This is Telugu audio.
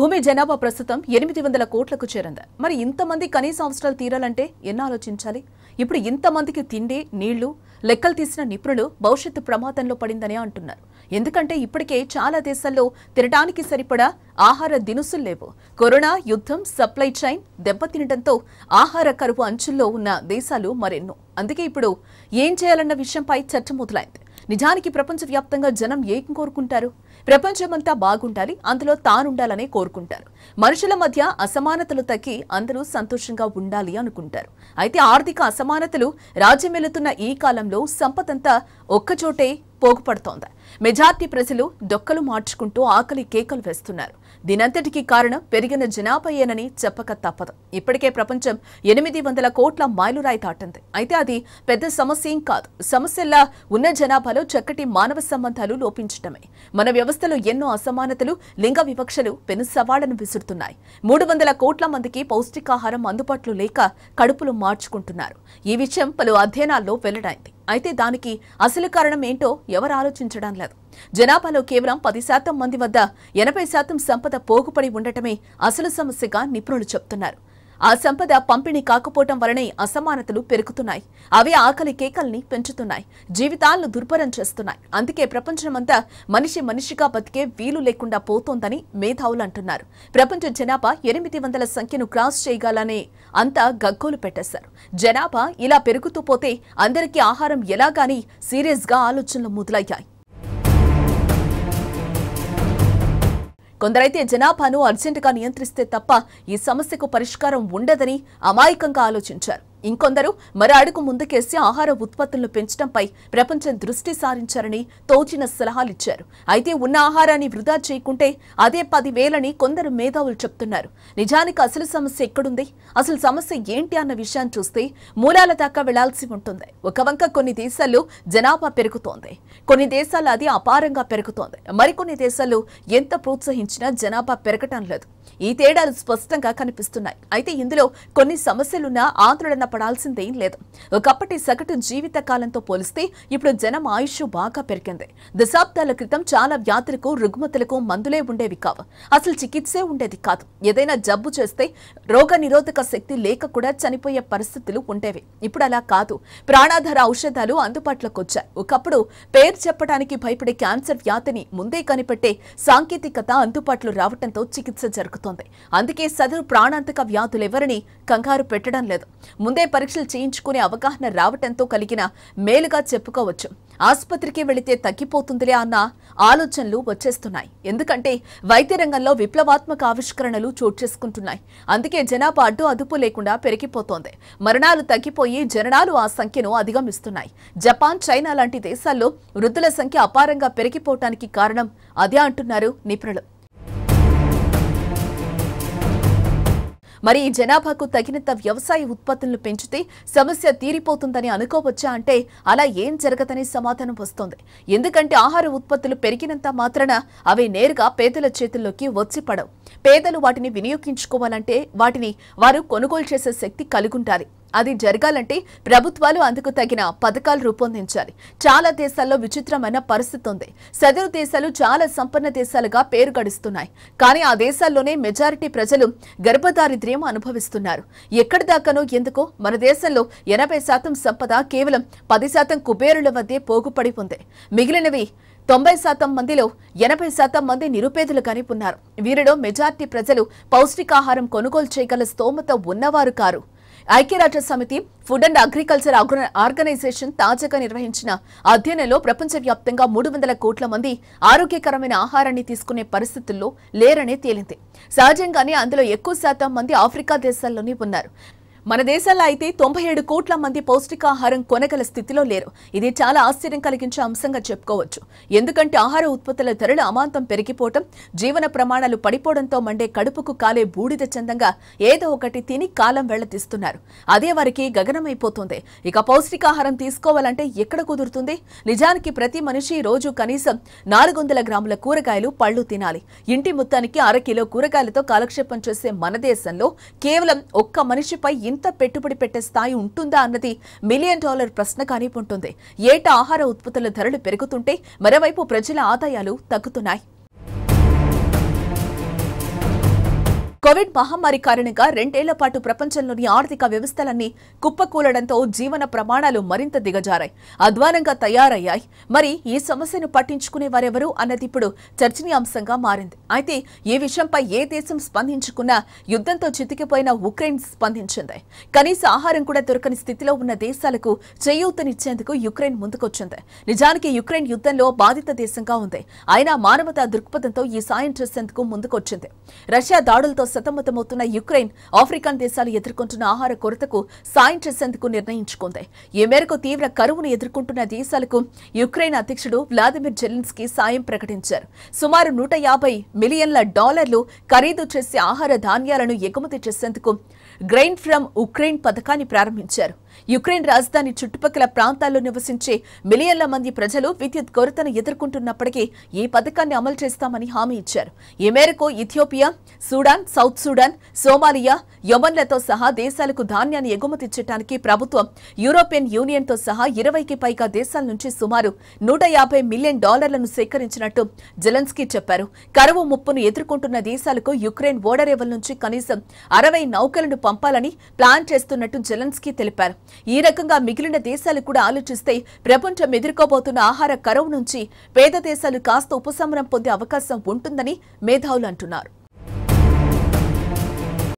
భూమి జనాభా ప్రస్తుతం ఎనిమిది వందల కోట్లకు చేరింది మరి ఇంతమంది కనీస అవసరాలు తీరాలంటే ఎన్న ఆలోచించాలి ఇప్పుడు ఇంతమందికి తిండి నీళ్లు లెక్కలు తీసిన నిపుణులు భవిష్యత్తు ప్రమాదంలో పడిందని అంటున్నారు ఎందుకంటే ఇప్పటికే చాలా దేశాల్లో తినడానికి సరిపడా ఆహార దినుసులు లేవు కరోనా యుద్ధం సప్లై చైన్ దెబ్బతినడంతో ఆహార కరువు అంచుల్లో ఉన్న దేశాలు మరెన్నో అందుకే ఇప్పుడు ఏం చేయాలన్న విషయంపై చర్చ మొదలైంది నిజానికి ప్రపంచవ్యాప్తంగా జనం ఏం కోరుకుంటారు ప్రపంచమంతా బాగుండాలి అందులో తానుండాలని కోరుకుంటారు మనుషుల మధ్య అసమానతలు తగ్గి అందరూ సంతోషంగా ఉండాలి అనుకుంటారు అయితే ఆర్థిక అసమానతలు రాజ్యమెలుతున్న ఈ కాలంలో సంపదంతా ఒక్కచోటే పోగుపడుతోంది మెజార్టీ ప్రజలు డొక్కలు మార్చుకుంటూ ఆకలి కేకలు వేస్తున్నారు దీనంతటికీ కారణం పెరిగిన జనాభాయేనని చెప్పక తప్పదు ఇప్పటికే ప్రపంచం ఎనిమిది వందల కోట్ల మైలురాయి దాటింది అయితే అది పెద్ద సమస్య ఏం కాదు సమస్యల్లా ఉన్న జనాభాలో చక్కటి మానవ సంబంధాలు లోపించటమే మన వ్యవస్థలో ఎన్నో అసమానతలు లింగ వివక్షలు పెను సవాళ్లను విసురుతున్నాయి మూడు వందల కోట్ల మందికి పౌష్టికాహారం అందుబాటులో లేక కడుపులు మార్చుకుంటున్నారు ఈ విషయం పలు అధ్యయనాల్లో వెల్లడైంది అయితే దానికి అసలు కారణం ఏంటో ఎవరు ఆలోచించడం లేదు జనాభాలో కేవలం పది శాతం మంది వద్ద ఎనభై శాతం సంపద పోగుపడి ఉండటమే అసలు సమస్యగా నిపుణులు చెబుతున్నారు ఆ సంపద పంపిణీ కాకపోవటం వలనే అసమానతలు పెరుగుతున్నాయి అవి ఆకలి కేకల్ని పెంచుతున్నాయి జీవితాలను దుర్భరం చేస్తున్నాయి అందుకే ప్రపంచమంతా మనిషి మనిషిగా బతికే వీలు లేకుండా పోతోందని మేధావులు అంటున్నారు ప్రపంచ జనాభా ఎనిమిది వందల సంఖ్యను క్రాస్ చేయగలనే అంతా గగ్గోలు పెట్టేశారు జనాభా ఇలా పెరుగుతూ పోతే అందరికీ ఆహారం ఎలాగాని సీరియస్గా ఆలోచనలు మొదలయ్యాయి కొందరైతే జనాభాను అర్జెంటుగా నియంత్రిస్తే తప్ప ఈ సమస్యకు పరిష్కారం ఉండదని అమాయకంగా ఆలోచించారు ఇంకొందరు మరో అడుగు ముందుకేసి ఆహార ఉత్పత్తులను పెంచడంపై ప్రపంచం దృష్టి సారించారని తోచిన సలహాలిచ్చారు అయితే ఉన్న ఆహారాన్ని వృధా చేయకుంటే అదే పదివేలని కొందరు మేధావులు చెప్తున్నారు నిజానికి అసలు సమస్య ఎక్కడుంది అసలు సమస్య ఏంటి అన్న విషయాన్ని చూస్తే మూలాల దాకా వెళ్లాల్సి ఉంటుంది ఒక వంక కొన్ని దేశాల్లో జనాభా పెరుగుతోంది కొన్ని దేశాలు అది అపారంగా పెరుగుతోంది మరికొన్ని దేశాలు ఎంత ప్రోత్సహించినా జనాభా పెరగటం లేదు ఈ తేడాలు స్పష్టంగా కనిపిస్తున్నాయి అయితే ఇందులో కొన్ని సమస్యలున్న ఆందోళన పడాల్సిందేం లేదు ఒకప్పటి సగటు జీవిత కాలంతో పోలిస్తే ఇప్పుడు జనం ఆయుష్ బాగా పెరిగింది దశాబ్దాల క్రితం చాలా వ్యాధులకు రుగ్మతులకు మందులే ఉండేవి కావు అసలు చికిత్సే ఉండేది కాదు ఏదైనా జబ్బు చేస్తే రోగ నిరోధక శక్తి లేక కూడా చనిపోయే పరిస్థితులు ఉండేవి ఇప్పుడు అలా కాదు ప్రాణాధార ఔషధాలు అందుబాటులోకి వచ్చాయి ఒకప్పుడు పేరు చెప్పడానికి భయపడే క్యాన్సర్ వ్యాధిని ముందే కనిపెట్టే సాంకేతికత అందుబాటులో రావడంతో చికిత్స జరుగుతోంది అందుకే సదరు ప్రాణాంతక వ్యాధులెవరిని కంగారు పెట్టడం లేదు ముందే ముందే పరీక్షలు చేయించుకునే అవగాహన రావటంతో కలిగిన మేలుగా చెప్పుకోవచ్చు ఆసుపత్రికి వెళితే తగ్గిపోతుందిలే అన్న ఆలోచనలు వచ్చేస్తున్నాయి ఎందుకంటే వైద్య రంగంలో విప్లవాత్మక ఆవిష్కరణలు చోటు చేసుకుంటున్నాయి అందుకే జనాభా అడ్డు అదుపు లేకుండా పెరిగిపోతోంది మరణాలు తగ్గిపోయి జననాలు ఆ సంఖ్యను అధిగమిస్తున్నాయి జపాన్ చైనా లాంటి దేశాల్లో వృద్ధుల సంఖ్య అపారంగా పెరిగిపోవటానికి కారణం అదే అంటున్నారు నిపుణులు మరి జనాభాకు తగినంత వ్యవసాయ ఉత్పత్తులను పెంచితే సమస్య తీరిపోతుందని అనుకోవచ్చా అంటే అలా ఏం జరగదని సమాధానం వస్తోంది ఎందుకంటే ఆహార ఉత్పత్తులు పెరిగినంత మాత్రాన అవి నేరుగా పేదల చేతుల్లోకి వచ్చి పడవు పేదలు వాటిని వినియోగించుకోవాలంటే వాటిని వారు కొనుగోలు చేసే శక్తి కలిగుంటారు అది జరగాలంటే ప్రభుత్వాలు అందుకు తగిన పథకాలు రూపొందించాలి చాలా దేశాల్లో విచిత్రమైన పరిస్థితి ఉంది సదరు దేశాలు చాలా సంపన్న దేశాలుగా పేరు గడుస్తున్నాయి కానీ ఆ దేశాల్లోనే మెజారిటీ ప్రజలు గర్భదారిద్ర్యం అనుభవిస్తున్నారు ఎక్కడి దాకానో ఎందుకో మన దేశంలో ఎనభై శాతం సంపద కేవలం పది శాతం కుబేరుల మధ్య పోగుపడి ఉంది మిగిలినవి తొంభై శాతం మందిలో ఎనభై శాతం మంది నిరుపేదలు కనిపున్నారు వీరిలో మెజార్టీ ప్రజలు పౌష్టికాహారం కొనుగోలు చేయగల స్తోమత ఉన్నవారు కారు ఐక్యరాజ్య సమితి ఫుడ్ అండ్ అగ్రికల్చర్ ఆర్గనైజేషన్ తాజాగా నిర్వహించిన అధ్యయనంలో ప్రపంచవ్యాప్తంగా మూడు వందల కోట్ల మంది ఆరోగ్యకరమైన ఆహారాన్ని తీసుకునే పరిస్థితుల్లో లేరనే తేలింది సహజంగానే అందులో ఎక్కువ శాతం మంది ఆఫ్రికా దేశాల్లోనే ఉన్నారు మన దేశంలో అయితే తొంభై ఏడు కోట్ల మంది పౌష్టికాహారం కొనగల స్థితిలో లేరు ఇది చాలా ఆశ్చర్యం కలిగించే అంశంగా చెప్పుకోవచ్చు ఎందుకంటే ఆహార ఉత్పత్తుల ధరలు అమాంతం పెరిగిపోవటం జీవన ప్రమాణాలు పడిపోవడంతో మండే కడుపుకు కాలే బూడిద చందంగా ఏదో ఒకటి తిని కాలం వెళ్లతీస్తున్నారు అదే వారికి గగనమైపోతుంది ఇక పౌష్టికాహారం తీసుకోవాలంటే ఎక్కడ కుదురుతుంది నిజానికి ప్రతి మనిషి రోజు కనీసం నాలుగు వందల గ్రాముల కూరగాయలు పళ్ళు తినాలి ఇంటి మొత్తానికి అరకిలో కూరగాయలతో కాలక్షేపం చేసే మన దేశంలో కేవలం ఒక్క మనిషిపై ఇంత పెట్టుబడి పెట్టే స్థాయి ఉంటుందా అన్నది మిలియన్ డాలర్ ప్రశ్న ఉంటుంది ఏటా ఆహార ఉత్పత్తుల ధరలు పెరుగుతుంటే మరోవైపు ప్రజల ఆదాయాలు తగ్గుతున్నాయి కోవిడ్ మహమ్మారి కారణంగా రెండేళ్ల పాటు ప్రపంచంలోని ఆర్థిక వ్యవస్థలన్నీ కుప్పకూలడంతో జీవన ప్రమాణాలు మరింత దిగజారాయి అధ్వానంగా తయారయ్యాయి మరి ఈ సమస్యను పట్టించుకునే వారెవరు అన్నది ఇప్పుడు చర్చనీయాంశంగా మారింది అయితే ఈ విషయంపై ఏ దేశం స్పందించుకున్నా యుద్ధంతో చితికిపోయిన ఉక్రెయిన్ స్పందించింది కనీస ఆహారం కూడా దొరకని స్థితిలో ఉన్న దేశాలకు చేయూతనిచ్చేందుకు యుక్రెయిన్ ముందుకొచ్చింది నిజానికి యుక్రెయిన్ యుద్ధంలో బాధిత దేశంగా ఉంది అయినా మానవతా దృక్పథంతో ఈ సాయం చేసేందుకు ముందుకొచ్చింది రష్యా దాడులతో సతమతమవుతున్న యుక్రెయిన్ ఆఫ్రికన్ దేశాలు ఎదుర్కొంటున్న ఆహార కొరతకు సాయం చేసేందుకు నిర్ణయించుకుంది ఈ మేరకు తీవ్ర కరువును ఎదుర్కొంటున్న దేశాలకు యుక్రెయిన్ అధ్యక్షుడు వ్లాదిమిర్ జెలిన్స్కీ సాయం ప్రకటించారు సుమారు నూట మిలియన్ల డాలర్లు ఖరీదు చేసే ఆహార ధాన్యాలను ఎగుమతి చేసేందుకు గ్రెయిన్ ఫ్రమ్ ఉక్రెయిన్ పథకాన్ని ప్రారంభించారు యుక్రెయిన్ రాజధాని చుట్టుపక్కల ప్రాంతాల్లో నివసించే మిలియన్ల మంది ప్రజలు విద్యుత్ కొరతను ఎదుర్కొంటున్నప్పటికీ ఈ పథకాన్ని అమలు చేస్తామని హామీ ఇచ్చారు ఈ మేరకు ఇథియోపియా సూడాన్ సౌత్ సూడాన్ సోమాలియా యమన్లతో సహా దేశాలకు ధాన్యాన్ని ఎగుమతి చేయడానికి ప్రభుత్వం యూరోపియన్ యూనియన్తో సహా ఇరవైకి పైగా దేశాల నుంచి సుమారు నూట మిలియన్ డాలర్లను సేకరించినట్టు జెలెన్స్కీ చెప్పారు కరువు ముప్పును ఎదుర్కొంటున్న దేశాలకు యుక్రెయిన్ ఓడరేవల నుంచి కనీసం అరవై నౌకలను పంపాలని ప్లాన్ చేస్తున్నట్టు జెలెన్స్కీ తెలిపారు ఈ రకంగా మిగిలిన దేశాలు కూడా ఆలోచిస్తే ప్రపంచం ఎదుర్కోబోతున్న ఆహార కరువు నుంచి పేద దేశాలు కాస్త ఉపశమనం పొందే అవకాశం ఉంటుందని మేధావులు అంటున్నారు